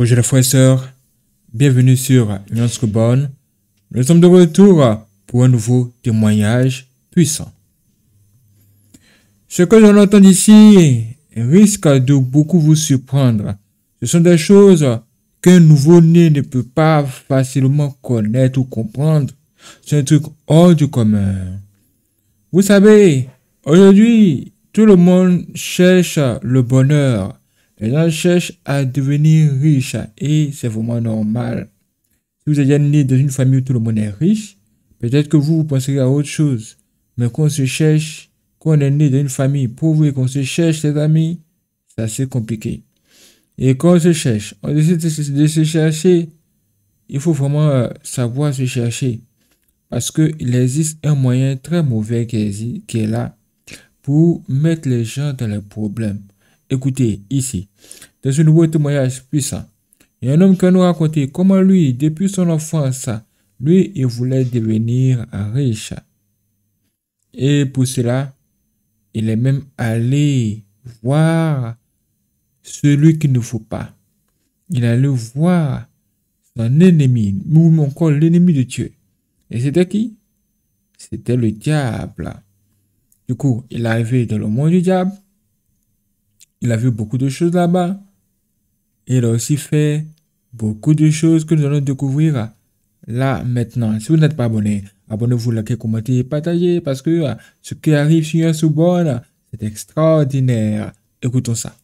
Bonjour les frères et sœurs, bienvenue sur bonne Nous sommes de retour pour un nouveau témoignage puissant. Ce que j'en entends ici risque de beaucoup vous surprendre. Ce sont des choses qu'un nouveau-né ne peut pas facilement connaître ou comprendre. C'est un truc hors du commun. Vous savez, aujourd'hui, tout le monde cherche le bonheur, les gens cherchent à devenir riches et c'est vraiment normal. Si vous êtes né dans une famille où tout le monde est riche, peut-être que vous, vous penserez à autre chose. Mais quand on se cherche, quand on est né dans une famille pauvre et qu'on se cherche, ses amis, c'est assez compliqué. Et quand on se cherche, on décide de se chercher, il faut vraiment euh, savoir se chercher. Parce qu'il existe un moyen très mauvais qui est là pour mettre les gens dans les problèmes. Écoutez ici. Dans ce nouveau témoignage puissant, il y a un homme qui nous raconté comment lui, depuis son enfance, lui, il voulait devenir riche. Et pour cela, il est même allé voir celui qu'il ne faut pas. Il est allé voir son ennemi, ou encore l'ennemi de Dieu. Et c'était qui C'était le diable. Du coup, il est arrivé dans le monde du diable il a vu beaucoup de choses là-bas. Il a aussi fait beaucoup de choses que nous allons découvrir là maintenant. Si vous n'êtes pas abonné, abonnez-vous, likez, commentez et partagez parce que ah, ce qui arrive sur Soubonne, ah, c'est extraordinaire. Écoutons ça.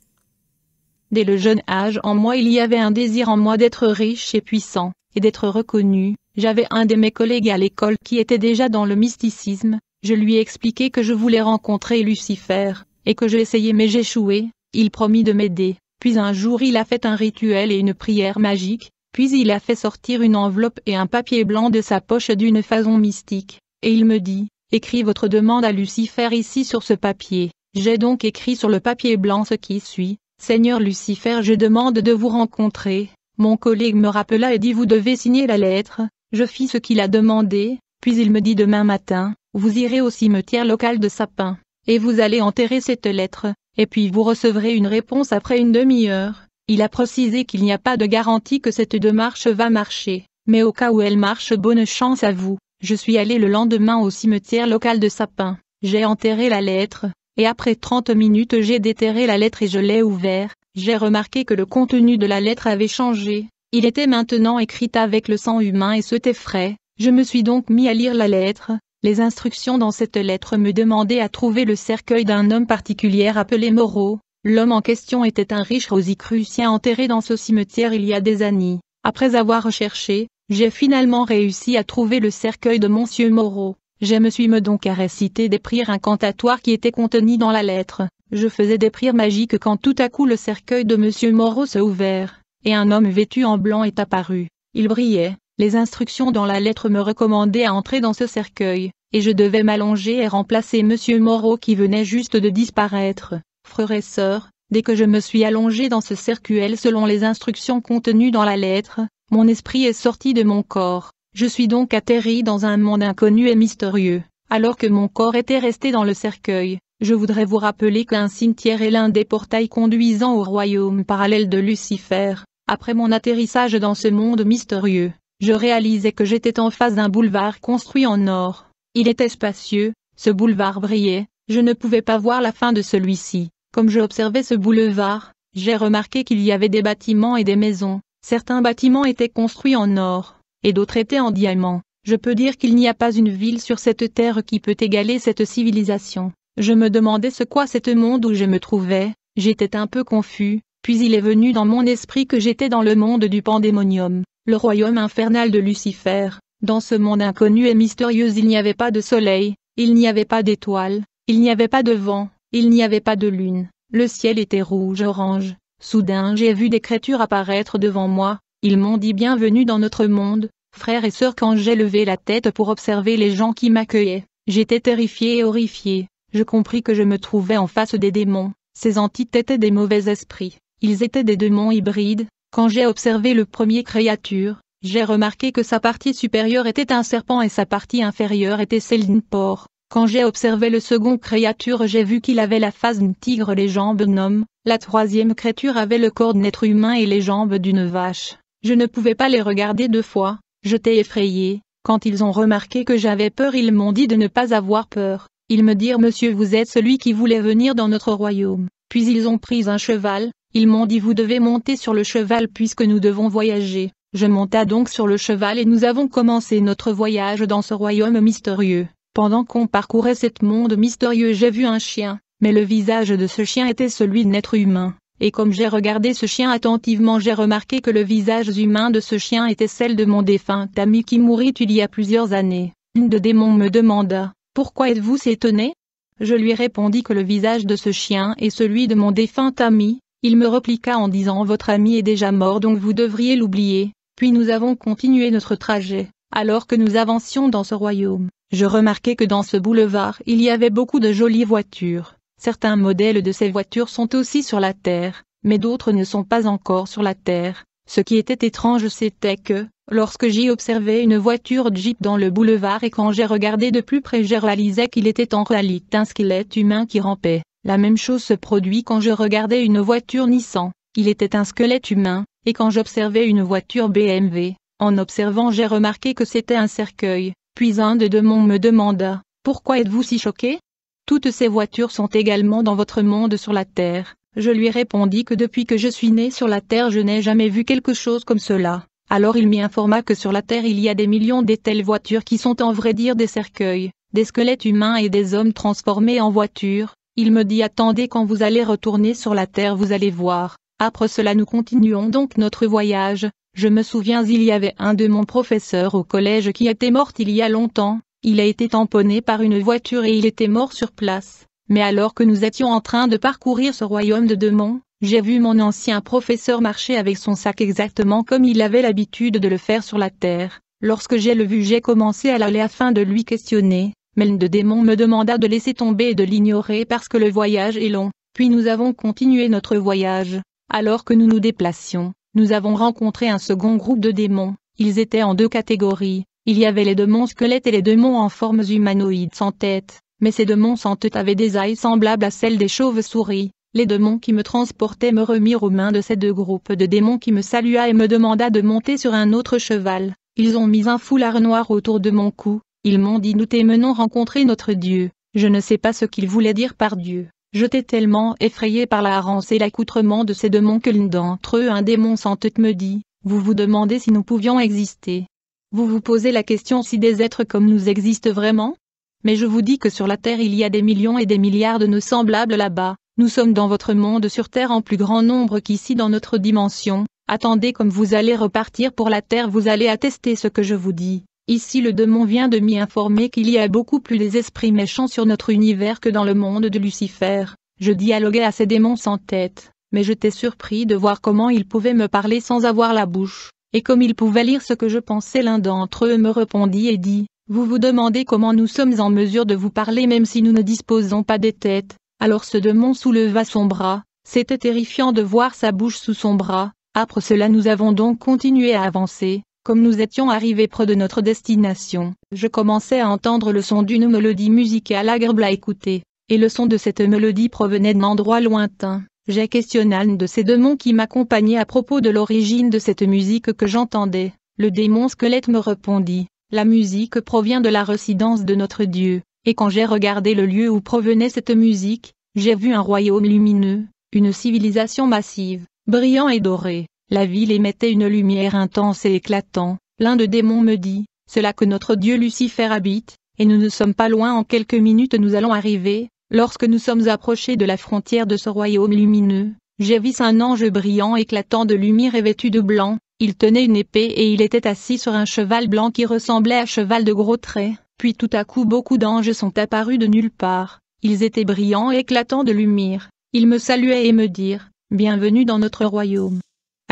Dès le jeune âge en moi il y avait un désir en moi d'être riche et puissant, et d'être reconnu. J'avais un de mes collègues à l'école qui était déjà dans le mysticisme, je lui ai expliqué que je voulais rencontrer Lucifer, et que j'ai mais j'échouais, il promit de m'aider, puis un jour il a fait un rituel et une prière magique, puis il a fait sortir une enveloppe et un papier blanc de sa poche d'une façon mystique, et il me dit, écris votre demande à Lucifer ici sur ce papier. J'ai donc écrit sur le papier blanc ce qui suit, Seigneur Lucifer je demande de vous rencontrer, mon collègue me rappela et dit vous devez signer la lettre, je fis ce qu'il a demandé, puis il me dit demain matin, vous irez au cimetière local de Sapin et vous allez enterrer cette lettre, et puis vous recevrez une réponse après une demi-heure. Il a précisé qu'il n'y a pas de garantie que cette démarche va marcher, mais au cas où elle marche bonne chance à vous. Je suis allé le lendemain au cimetière local de Sapin, j'ai enterré la lettre, et après 30 minutes j'ai déterré la lettre et je l'ai ouvert, j'ai remarqué que le contenu de la lettre avait changé, il était maintenant écrit avec le sang humain et c'était frais, je me suis donc mis à lire la lettre, les instructions dans cette lettre me demandaient à trouver le cercueil d'un homme particulier appelé Moreau. L'homme en question était un riche rosicrucien enterré dans ce cimetière il y a des années. Après avoir recherché, j'ai finalement réussi à trouver le cercueil de Monsieur Moreau. Je me suis donc à réciter des prières incantatoires qui étaient contenues dans la lettre. Je faisais des prières magiques quand tout à coup le cercueil de Monsieur Moreau s'est ouvert, et un homme vêtu en blanc est apparu. Il brillait, les instructions dans la lettre me recommandaient à entrer dans ce cercueil, et je devais m'allonger et remplacer Monsieur Moreau qui venait juste de disparaître. Frère et sœurs, dès que je me suis allongé dans ce cercueil selon les instructions contenues dans la lettre, mon esprit est sorti de mon corps. Je suis donc atterri dans un monde inconnu et mystérieux, alors que mon corps était resté dans le cercueil. Je voudrais vous rappeler qu'un cimetière est l'un des portails conduisant au royaume parallèle de Lucifer, après mon atterrissage dans ce monde mystérieux je réalisais que j'étais en face d'un boulevard construit en or. Il était spacieux, ce boulevard brillait, je ne pouvais pas voir la fin de celui-ci. Comme je observais ce boulevard, j'ai remarqué qu'il y avait des bâtiments et des maisons. Certains bâtiments étaient construits en or, et d'autres étaient en diamant. Je peux dire qu'il n'y a pas une ville sur cette terre qui peut égaler cette civilisation. Je me demandais ce quoi cet monde où je me trouvais, j'étais un peu confus, puis il est venu dans mon esprit que j'étais dans le monde du pandémonium le royaume infernal de Lucifer. Dans ce monde inconnu et mystérieux il n'y avait pas de soleil, il n'y avait pas d'étoiles, il n'y avait pas de vent, il n'y avait pas de lune, le ciel était rouge-orange. Soudain j'ai vu des créatures apparaître devant moi, ils m'ont dit bienvenue dans notre monde, frères et sœurs quand j'ai levé la tête pour observer les gens qui m'accueillaient, j'étais terrifié et horrifié, je compris que je me trouvais en face des démons, ces entités étaient des mauvais esprits, ils étaient des démons hybrides, quand j'ai observé le premier créature, j'ai remarqué que sa partie supérieure était un serpent et sa partie inférieure était celle d'un porc. Quand j'ai observé le second créature j'ai vu qu'il avait la face d'un tigre les jambes d'un homme, la troisième créature avait le corps d'un être humain et les jambes d'une vache. Je ne pouvais pas les regarder deux fois, j'étais effrayé. Quand ils ont remarqué que j'avais peur ils m'ont dit de ne pas avoir peur. Ils me dirent Monsieur vous êtes celui qui voulait venir dans notre royaume. Puis ils ont pris un cheval, ils m'ont dit vous devez monter sur le cheval puisque nous devons voyager. Je monta donc sur le cheval et nous avons commencé notre voyage dans ce royaume mystérieux. Pendant qu'on parcourait cet monde mystérieux j'ai vu un chien, mais le visage de ce chien était celui d'un être humain. Et comme j'ai regardé ce chien attentivement j'ai remarqué que le visage humain de ce chien était celle de mon défunt ami qui mourit il y a plusieurs années. Une de démons me demanda, pourquoi êtes-vous étonné Je lui répondis que le visage de ce chien est celui de mon défunt ami, il me répliqua en disant Votre ami est déjà mort donc vous devriez l'oublier. Puis nous avons continué notre trajet. Alors que nous avancions dans ce royaume, je remarquai que dans ce boulevard il y avait beaucoup de jolies voitures. Certains modèles de ces voitures sont aussi sur la Terre, mais d'autres ne sont pas encore sur la Terre. Ce qui était étrange c'était que, lorsque j'y observais une voiture Jeep dans le boulevard et quand j'ai regardé de plus près j'ai réalisé qu'il était en réalité un squelette humain qui rampait. La même chose se produit quand je regardais une voiture Nissan, il était un squelette humain, et quand j'observais une voiture BMW, en observant j'ai remarqué que c'était un cercueil, puis un de mondes me demanda, pourquoi êtes-vous si choqué Toutes ces voitures sont également dans votre monde sur la Terre. Je lui répondis que depuis que je suis né sur la Terre je n'ai jamais vu quelque chose comme cela. Alors il m'y informa que sur la Terre il y a des millions de telles voitures qui sont en vrai dire des cercueils, des squelettes humains et des hommes transformés en voitures, il me dit attendez quand vous allez retourner sur la terre vous allez voir. Après cela nous continuons donc notre voyage. Je me souviens il y avait un de mon professeur au collège qui était mort il y a longtemps. Il a été tamponné par une voiture et il était mort sur place. Mais alors que nous étions en train de parcourir ce royaume de monts, j'ai vu mon ancien professeur marcher avec son sac exactement comme il avait l'habitude de le faire sur la terre. Lorsque j'ai le vu j'ai commencé à l'aller afin de lui questionner, mais l'un de démons me demanda de laisser tomber et de l'ignorer parce que le voyage est long, puis nous avons continué notre voyage. Alors que nous nous déplacions, nous avons rencontré un second groupe de démons, ils étaient en deux catégories, il y avait les démons squelettes et les démons en formes humanoïdes sans tête, mais ces démons sans tête avaient des ailes semblables à celles des chauves-souris. Les démons qui me transportaient me remirent aux mains de ces deux groupes de démons qui me salua et me demanda de monter sur un autre cheval. Ils ont mis un foulard noir autour de mon cou, ils m'ont dit nous t'aimons rencontrer notre Dieu. Je ne sais pas ce qu'ils voulaient dire par Dieu. J'étais tellement effrayé par la harance et l'accoutrement de ces démons que l'un d'entre eux, un démon sans tête, me dit Vous vous demandez si nous pouvions exister. Vous vous posez la question si des êtres comme nous existent vraiment Mais je vous dis que sur la Terre il y a des millions et des milliards de nos semblables là-bas. Nous sommes dans votre monde sur Terre en plus grand nombre qu'ici dans notre dimension. Attendez comme vous allez repartir pour la Terre, vous allez attester ce que je vous dis. Ici le démon vient de m'y informer qu'il y a beaucoup plus des esprits méchants sur notre univers que dans le monde de Lucifer. Je dialoguais à ces démons sans tête, mais j'étais surpris de voir comment ils pouvaient me parler sans avoir la bouche, et comme ils pouvaient lire ce que je pensais l'un d'entre eux me répondit et dit, vous vous demandez comment nous sommes en mesure de vous parler même si nous ne disposons pas des têtes, alors ce démon souleva son bras, c'était terrifiant de voir sa bouche sous son bras, après cela nous avons donc continué à avancer, comme nous étions arrivés près de notre destination, je commençais à entendre le son d'une mélodie musicale agréable à écouter, et le son de cette mélodie provenait d'un endroit lointain. J'ai questionné un de ces démons qui m'accompagnait à propos de l'origine de cette musique que j'entendais. Le démon squelette me répondit, la musique provient de la résidence de notre Dieu, et quand j'ai regardé le lieu où provenait cette musique, j'ai vu un royaume lumineux, une civilisation massive, brillant et dorée. La ville émettait une lumière intense et éclatante, l'un de démons me dit, cela que notre dieu Lucifer habite, et nous ne sommes pas loin en quelques minutes nous allons arriver, lorsque nous sommes approchés de la frontière de ce royaume lumineux, j'ai un ange brillant éclatant de lumière et vêtu de blanc, il tenait une épée et il était assis sur un cheval blanc qui ressemblait à cheval de gros traits, puis tout à coup beaucoup d'anges sont apparus de nulle part, ils étaient brillants et éclatants de lumière, ils me saluaient et me dirent, Bienvenue dans notre royaume.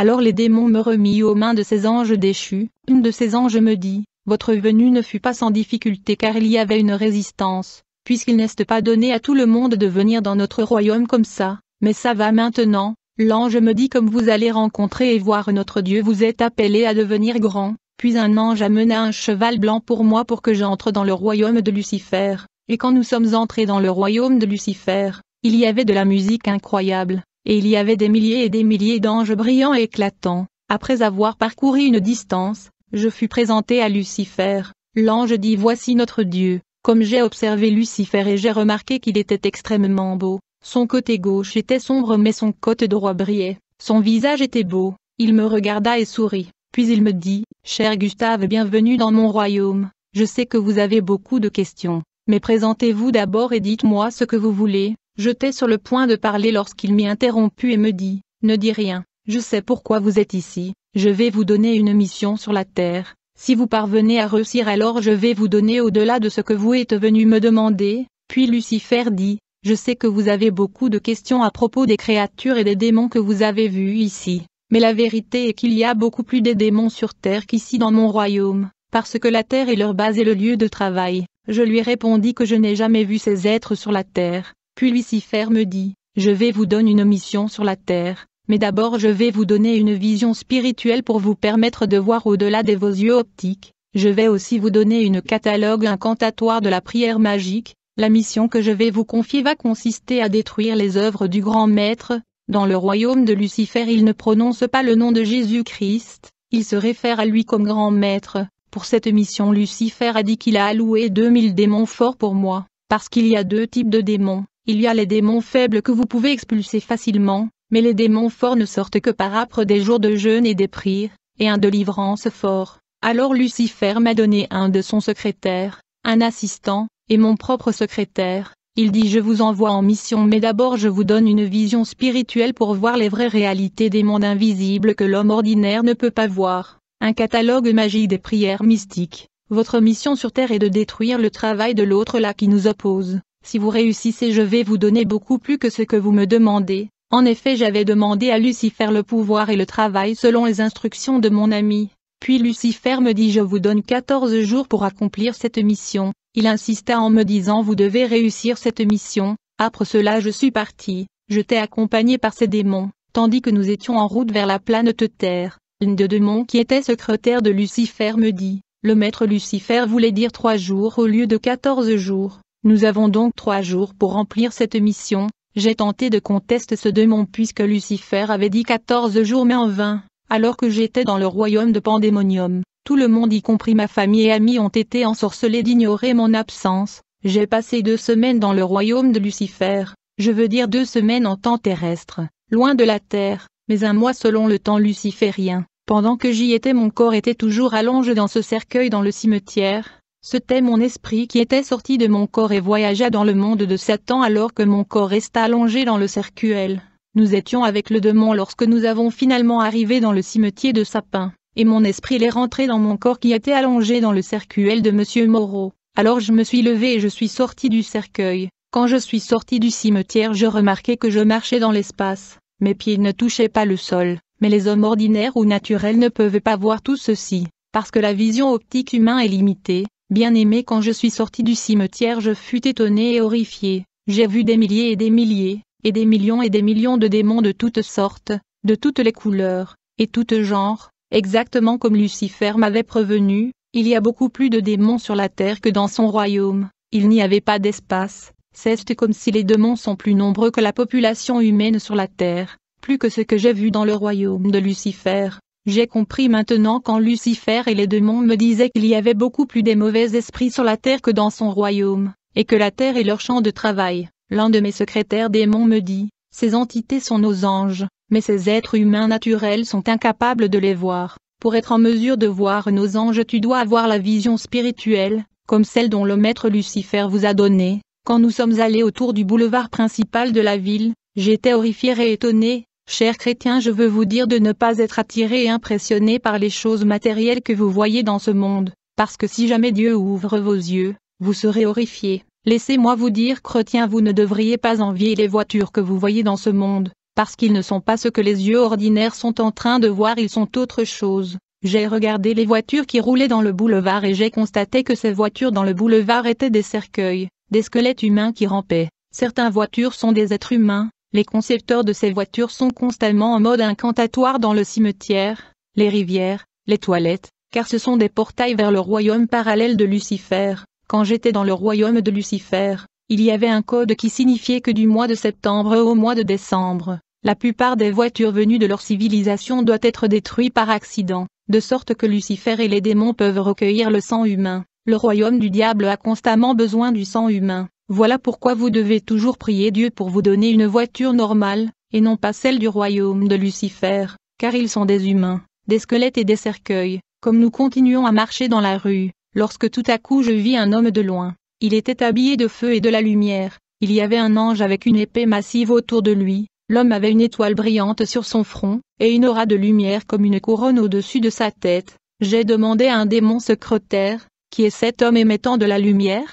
Alors les démons me remis aux mains de ces anges déchus, une de ces anges me dit, votre venue ne fut pas sans difficulté car il y avait une résistance, puisqu'il n'est pas donné à tout le monde de venir dans notre royaume comme ça, mais ça va maintenant, l'ange me dit comme vous allez rencontrer et voir notre Dieu vous êtes appelé à devenir grand, puis un ange amena un cheval blanc pour moi pour que j'entre dans le royaume de Lucifer, et quand nous sommes entrés dans le royaume de Lucifer, il y avait de la musique incroyable, et il y avait des milliers et des milliers d'anges brillants et éclatants. Après avoir parcouru une distance, je fus présenté à Lucifer. L'ange dit Voici notre Dieu. Comme j'ai observé Lucifer et j'ai remarqué qu'il était extrêmement beau, son côté gauche était sombre mais son côté droit brillait, son visage était beau, il me regarda et sourit, puis il me dit, Cher Gustave bienvenue dans mon royaume, je sais que vous avez beaucoup de questions, mais présentez-vous d'abord et dites-moi ce que vous voulez, J'étais sur le point de parler lorsqu'il m'y interromput et me dit, Ne dis rien, je sais pourquoi vous êtes ici, je vais vous donner une mission sur la terre, si vous parvenez à réussir alors je vais vous donner au-delà de ce que vous êtes venu me demander, puis Lucifer dit, Je sais que vous avez beaucoup de questions à propos des créatures et des démons que vous avez vus ici, mais la vérité est qu'il y a beaucoup plus des démons sur terre qu'ici dans mon royaume, parce que la terre est leur base et le lieu de travail. Je lui répondis que je n'ai jamais vu ces êtres sur la terre, Lucifer me dit, je vais vous donner une mission sur la terre, mais d'abord je vais vous donner une vision spirituelle pour vous permettre de voir au-delà de vos yeux optiques, je vais aussi vous donner une catalogue incantatoire de la prière magique, la mission que je vais vous confier va consister à détruire les œuvres du grand maître, dans le royaume de Lucifer il ne prononce pas le nom de Jésus-Christ, il se réfère à lui comme grand maître, pour cette mission Lucifer a dit qu'il a alloué 2000 démons forts pour moi, parce qu'il y a deux types de démons, il y a les démons faibles que vous pouvez expulser facilement, mais les démons forts ne sortent que par âpre des jours de jeûne et des prières, et un délivrance fort. Alors Lucifer m'a donné un de son secrétaire, un assistant, et mon propre secrétaire. Il dit je vous envoie en mission mais d'abord je vous donne une vision spirituelle pour voir les vraies réalités des mondes invisibles que l'homme ordinaire ne peut pas voir. Un catalogue magique des prières mystiques. Votre mission sur Terre est de détruire le travail de l'autre là qui nous oppose. Si vous réussissez je vais vous donner beaucoup plus que ce que vous me demandez. En effet j'avais demandé à Lucifer le pouvoir et le travail selon les instructions de mon ami. Puis Lucifer me dit je vous donne 14 jours pour accomplir cette mission. Il insista en me disant vous devez réussir cette mission. Après cela je suis parti. Je t'ai accompagné par ces démons, tandis que nous étions en route vers la planète Terre. Une de démons qui était secrétaire de Lucifer me dit, le maître Lucifer voulait dire trois jours au lieu de quatorze jours. Nous avons donc trois jours pour remplir cette mission, j'ai tenté de contester ce démon puisque Lucifer avait dit 14 jours mais en vain, alors que j'étais dans le royaume de Pandémonium, tout le monde y compris ma famille et amis ont été ensorcelés d'ignorer mon absence, j'ai passé deux semaines dans le royaume de Lucifer, je veux dire deux semaines en temps terrestre, loin de la terre, mais un mois selon le temps luciférien, pendant que j'y étais mon corps était toujours allongé dans ce cercueil dans le cimetière, c'était mon esprit qui était sorti de mon corps et voyagea dans le monde de Satan alors que mon corps resta allongé dans le cercueil. Nous étions avec le démon lorsque nous avons finalement arrivé dans le cimetière de Sapin, et mon esprit l'est rentré dans mon corps qui était allongé dans le cercueil de Monsieur Moreau. Alors je me suis levé et je suis sorti du cercueil. Quand je suis sorti du cimetière, je remarquai que je marchais dans l'espace. Mes pieds ne touchaient pas le sol, mais les hommes ordinaires ou naturels ne peuvent pas voir tout ceci, parce que la vision optique humaine est limitée, bien-aimé quand je suis sorti du cimetière je fus étonné et horrifié, j'ai vu des milliers et des milliers, et des millions et des millions de démons de toutes sortes, de toutes les couleurs, et toutes genres, exactement comme Lucifer m'avait prévenu, il y a beaucoup plus de démons sur la terre que dans son royaume, il n'y avait pas d'espace, c'est comme si les démons sont plus nombreux que la population humaine sur la terre, plus que ce que j'ai vu dans le royaume de Lucifer, j'ai compris maintenant quand Lucifer et les démons me disaient qu'il y avait beaucoup plus des mauvais esprits sur la terre que dans son royaume, et que la terre est leur champ de travail. L'un de mes secrétaires démons me dit, ces entités sont nos anges, mais ces êtres humains naturels sont incapables de les voir. Pour être en mesure de voir nos anges tu dois avoir la vision spirituelle, comme celle dont le maître Lucifer vous a donnée. Quand nous sommes allés autour du boulevard principal de la ville, j'étais horrifié et étonné, Chers chrétiens, je veux vous dire de ne pas être attiré et impressionné par les choses matérielles que vous voyez dans ce monde, parce que si jamais Dieu ouvre vos yeux, vous serez horrifié. Laissez-moi vous dire, chrétiens, vous ne devriez pas envier les voitures que vous voyez dans ce monde, parce qu'ils ne sont pas ce que les yeux ordinaires sont en train de voir, ils sont autre chose. J'ai regardé les voitures qui roulaient dans le boulevard et j'ai constaté que ces voitures dans le boulevard étaient des cercueils, des squelettes humains qui rampaient. Certaines voitures sont des êtres humains, les concepteurs de ces voitures sont constamment en mode incantatoire dans le cimetière, les rivières, les toilettes, car ce sont des portails vers le royaume parallèle de Lucifer. Quand j'étais dans le royaume de Lucifer, il y avait un code qui signifiait que du mois de septembre au mois de décembre, la plupart des voitures venues de leur civilisation doit être détruites par accident, de sorte que Lucifer et les démons peuvent recueillir le sang humain. Le royaume du diable a constamment besoin du sang humain. Voilà pourquoi vous devez toujours prier Dieu pour vous donner une voiture normale, et non pas celle du royaume de Lucifer, car ils sont des humains, des squelettes et des cercueils, comme nous continuons à marcher dans la rue, lorsque tout à coup je vis un homme de loin. Il était habillé de feu et de la lumière, il y avait un ange avec une épée massive autour de lui, l'homme avait une étoile brillante sur son front, et une aura de lumière comme une couronne au-dessus de sa tête. J'ai demandé à un démon secrétaire, qui est cet homme émettant de la lumière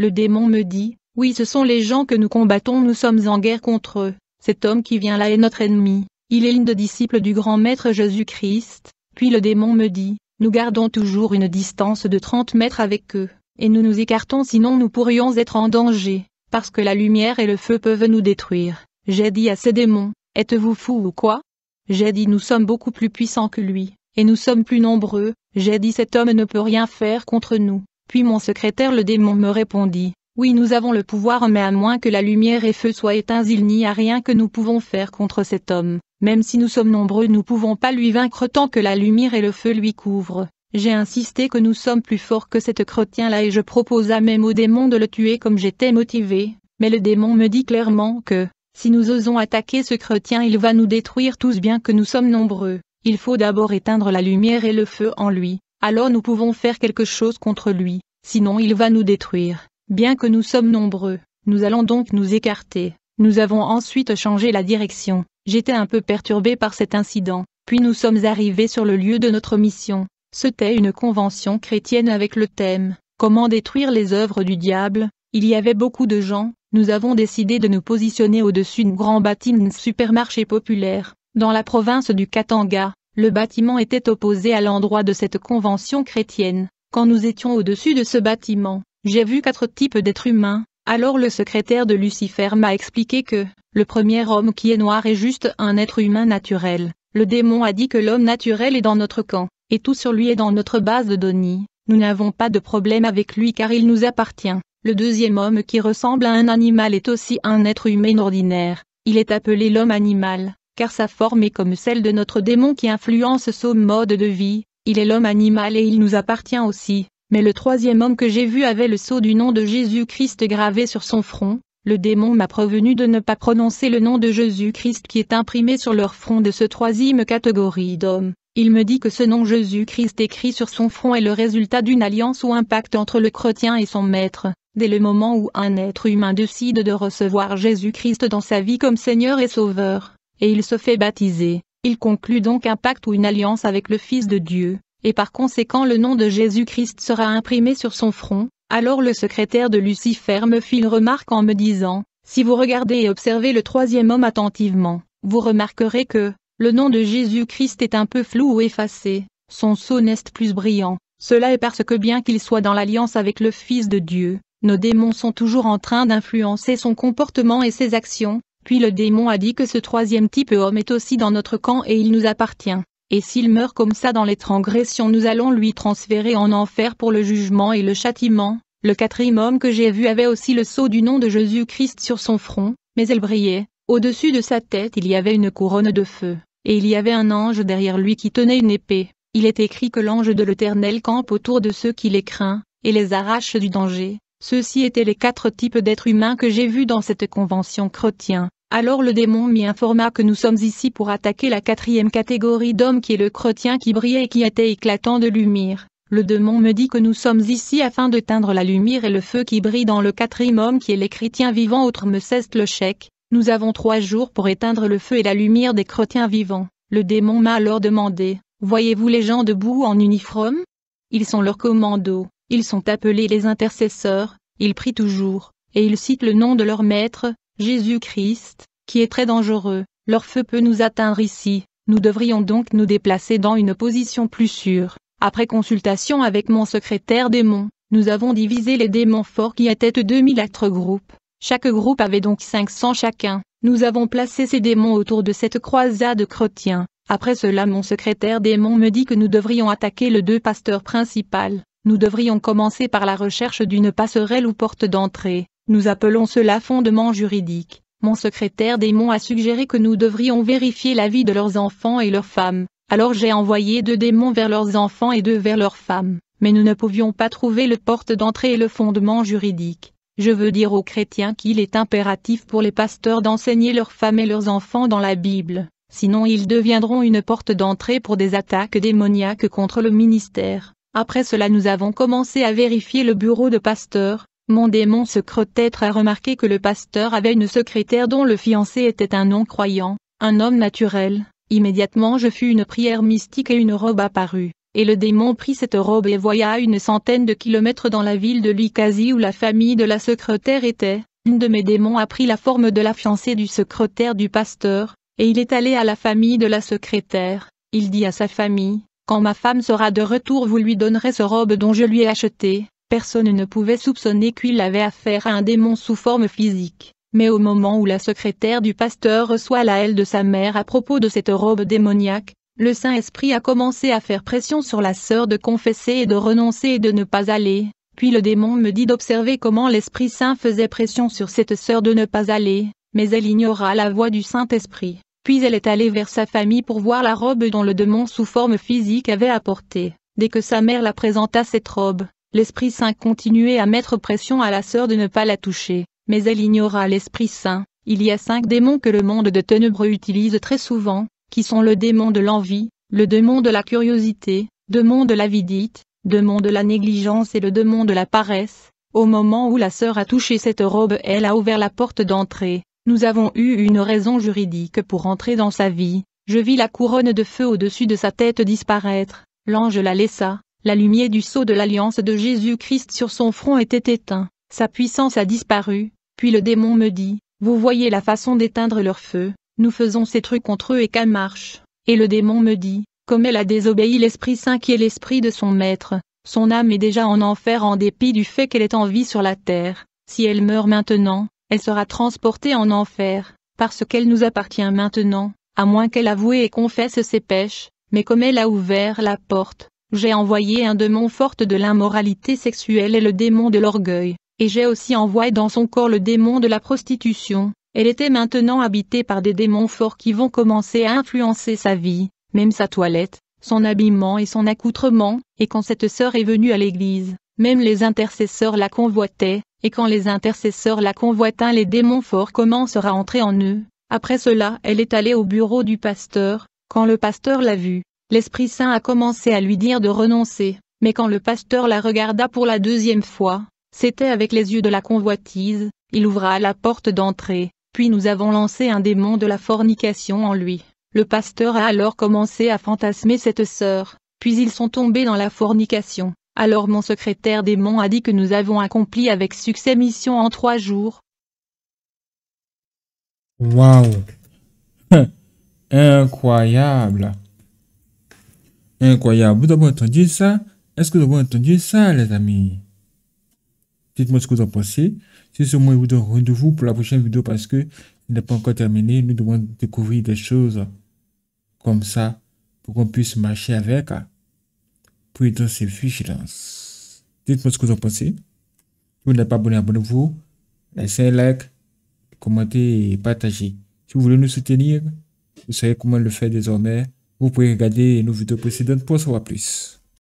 le démon me dit, oui ce sont les gens que nous combattons nous sommes en guerre contre eux, cet homme qui vient là est notre ennemi, il est l'une des disciples du grand maître Jésus-Christ, puis le démon me dit, nous gardons toujours une distance de 30 mètres avec eux, et nous nous écartons sinon nous pourrions être en danger, parce que la lumière et le feu peuvent nous détruire. J'ai dit à ces démons, êtes-vous fous ou quoi J'ai dit nous sommes beaucoup plus puissants que lui, et nous sommes plus nombreux, j'ai dit cet homme ne peut rien faire contre nous, puis mon secrétaire le démon me répondit, oui nous avons le pouvoir mais à moins que la lumière et feu soient éteints il n'y a rien que nous pouvons faire contre cet homme, même si nous sommes nombreux nous pouvons pas lui vaincre tant que la lumière et le feu lui couvrent. J'ai insisté que nous sommes plus forts que cet chrétien là et je proposa même au démon de le tuer comme j'étais motivé, mais le démon me dit clairement que, si nous osons attaquer ce chrétien il va nous détruire tous bien que nous sommes nombreux, il faut d'abord éteindre la lumière et le feu en lui, alors nous pouvons faire quelque chose contre lui, sinon il va nous détruire. Bien que nous sommes nombreux, nous allons donc nous écarter. Nous avons ensuite changé la direction. J'étais un peu perturbé par cet incident, puis nous sommes arrivés sur le lieu de notre mission. C'était une convention chrétienne avec le thème Comment détruire les œuvres du diable Il y avait beaucoup de gens, nous avons décidé de nous positionner au-dessus d'un grand bâtiment supermarché populaire, dans la province du Katanga, le bâtiment était opposé à l'endroit de cette convention chrétienne. Quand nous étions au-dessus de ce bâtiment, j'ai vu quatre types d'êtres humains. Alors le secrétaire de Lucifer m'a expliqué que, le premier homme qui est noir est juste un être humain naturel. Le démon a dit que l'homme naturel est dans notre camp, et tout sur lui est dans notre base de données. Nous n'avons pas de problème avec lui car il nous appartient. Le deuxième homme qui ressemble à un animal est aussi un être humain ordinaire. Il est appelé l'homme animal car sa forme est comme celle de notre démon qui influence son mode de vie, il est l'homme animal et il nous appartient aussi. Mais le troisième homme que j'ai vu avait le sceau du nom de Jésus-Christ gravé sur son front, le démon m'a prévenu de ne pas prononcer le nom de Jésus-Christ qui est imprimé sur leur front de ce troisième catégorie d'hommes. Il me dit que ce nom Jésus-Christ écrit sur son front est le résultat d'une alliance ou un pacte entre le chrétien et son maître. Dès le moment où un être humain décide de recevoir Jésus-Christ dans sa vie comme Seigneur et Sauveur, et il se fait baptiser, il conclut donc un pacte ou une alliance avec le Fils de Dieu, et par conséquent le nom de Jésus-Christ sera imprimé sur son front, alors le secrétaire de Lucifer me fit une remarque en me disant, si vous regardez et observez le troisième homme attentivement, vous remarquerez que, le nom de Jésus-Christ est un peu flou ou effacé, son sceau n'est plus brillant, cela est parce que bien qu'il soit dans l'alliance avec le Fils de Dieu, nos démons sont toujours en train d'influencer son comportement et ses actions, puis le démon a dit que ce troisième type homme est aussi dans notre camp et il nous appartient. Et s'il meurt comme ça dans les transgressions nous allons lui transférer en enfer pour le jugement et le châtiment. Le quatrième homme que j'ai vu avait aussi le sceau du nom de Jésus-Christ sur son front, mais elle brillait. Au-dessus de sa tête il y avait une couronne de feu, et il y avait un ange derrière lui qui tenait une épée. Il est écrit que l'ange de l'Éternel campe autour de ceux qui les craint, et les arrache du danger. Ceux-ci étaient les quatre types d'êtres humains que j'ai vus dans cette convention chrétienne. Alors le démon m'y informa que nous sommes ici pour attaquer la quatrième catégorie d'hommes qui est le chrétien qui brillait et qui était éclatant de lumière. Le démon me dit que nous sommes ici afin d'éteindre la lumière et le feu qui brille dans le quatrième homme qui est les chrétiens vivants autre me ceste le chèque. Nous avons trois jours pour éteindre le feu et la lumière des chrétiens vivants. Le démon m'a alors demandé, voyez-vous les gens debout en uniforme Ils sont leurs commandos, ils sont appelés les intercesseurs, ils prient toujours, et ils citent le nom de leur maître, Jésus-Christ, qui est très dangereux, leur feu peut nous atteindre ici, nous devrions donc nous déplacer dans une position plus sûre. Après consultation avec mon secrétaire démon, nous avons divisé les démons forts qui étaient 2000 autres groupes. Chaque groupe avait donc 500 chacun. Nous avons placé ces démons autour de cette croisade chrétien. Après cela mon secrétaire démon me dit que nous devrions attaquer le deux pasteurs principal. Nous devrions commencer par la recherche d'une passerelle ou porte d'entrée. Nous appelons cela fondement juridique. Mon secrétaire démon a suggéré que nous devrions vérifier la vie de leurs enfants et leurs femmes, alors j'ai envoyé deux démons vers leurs enfants et deux vers leurs femmes, mais nous ne pouvions pas trouver le porte d'entrée et le fondement juridique. Je veux dire aux chrétiens qu'il est impératif pour les pasteurs d'enseigner leurs femmes et leurs enfants dans la Bible, sinon ils deviendront une porte d'entrée pour des attaques démoniaques contre le ministère. Après cela nous avons commencé à vérifier le bureau de pasteur, mon démon se a remarqué que le pasteur avait une secrétaire dont le fiancé était un non-croyant, un homme naturel. Immédiatement je fus une prière mystique et une robe apparut, et le démon prit cette robe et voya une centaine de kilomètres dans la ville de l'Ikazi où la famille de la secrétaire était. Une de mes démons a pris la forme de la fiancée du secrétaire du pasteur, et il est allé à la famille de la secrétaire. Il dit à sa famille, quand ma femme sera de retour vous lui donnerez ce robe dont je lui ai acheté. Personne ne pouvait soupçonner qu'il avait affaire à un démon sous forme physique. Mais au moment où la secrétaire du pasteur reçoit la haine de sa mère à propos de cette robe démoniaque, le Saint-Esprit a commencé à faire pression sur la sœur de confesser et de renoncer et de ne pas aller. Puis le démon me dit d'observer comment l'Esprit Saint faisait pression sur cette sœur de ne pas aller, mais elle ignora la voix du Saint-Esprit. Puis elle est allée vers sa famille pour voir la robe dont le démon sous forme physique avait apporté. Dès que sa mère la présenta cette robe, l'Esprit Saint continuait à mettre pression à la sœur de ne pas la toucher, mais elle ignora l'Esprit Saint. Il y a cinq démons que le monde de ténèbres utilise très souvent, qui sont le démon de l'envie, le démon de la curiosité, démon de l'avidite, démon de la négligence et le démon de la paresse. Au moment où la sœur a touché cette robe, elle a ouvert la porte d'entrée. Nous avons eu une raison juridique pour entrer dans sa vie. Je vis la couronne de feu au-dessus de sa tête disparaître. L'ange la laissa, la lumière du sceau de l'alliance de Jésus-Christ sur son front était éteinte, sa puissance a disparu, puis le démon me dit, vous voyez la façon d'éteindre leur feu, nous faisons ces trucs contre eux et qu'elle marche, et le démon me dit, comme elle a désobéi l'Esprit Saint qui est l'Esprit de son Maître, son âme est déjà en enfer en dépit du fait qu'elle est en vie sur la terre, si elle meurt maintenant, elle sera transportée en enfer, parce qu'elle nous appartient maintenant, à moins qu'elle avoue et confesse ses pêches. mais comme elle a ouvert la porte, j'ai envoyé un démon forte de l'immoralité sexuelle et le démon de l'orgueil, et j'ai aussi envoyé dans son corps le démon de la prostitution. Elle était maintenant habitée par des démons forts qui vont commencer à influencer sa vie, même sa toilette, son habillement et son accoutrement, et quand cette sœur est venue à l'église, même les intercesseurs la convoitaient, et quand les intercesseurs la convoitaient les démons forts commencent à entrer en eux. Après cela, elle est allée au bureau du pasteur, quand le pasteur l'a vue, l'Esprit Saint a commencé à lui dire de renoncer, mais quand le pasteur la regarda pour la deuxième fois, c'était avec les yeux de la convoitise, il ouvra la porte d'entrée, puis nous avons lancé un démon de la fornication en lui. Le pasteur a alors commencé à fantasmer cette sœur, puis ils sont tombés dans la fornication. Alors mon secrétaire démon a dit que nous avons accompli avec succès mission en trois jours. Waouh Incroyable eh, Incroyable. Vous avez entendu ça? Est-ce que vous avez entendu ça, les amis? Dites-moi ce que vous en pensez. Si ce moment, je vous donne rendez-vous pour la prochaine vidéo parce que il n'est pas encore terminé. Nous devons découvrir des choses comme ça pour qu'on puisse marcher avec hein, prudence et vigilance. Dites-moi ce que vous en pensez. Si vous n'êtes pas abonné, abonnez-vous. Laissez un like, commentez et partagez. Si vous voulez nous soutenir, vous savez comment le faire désormais. Upojih ga ljudje in uvidel presidент posla plus.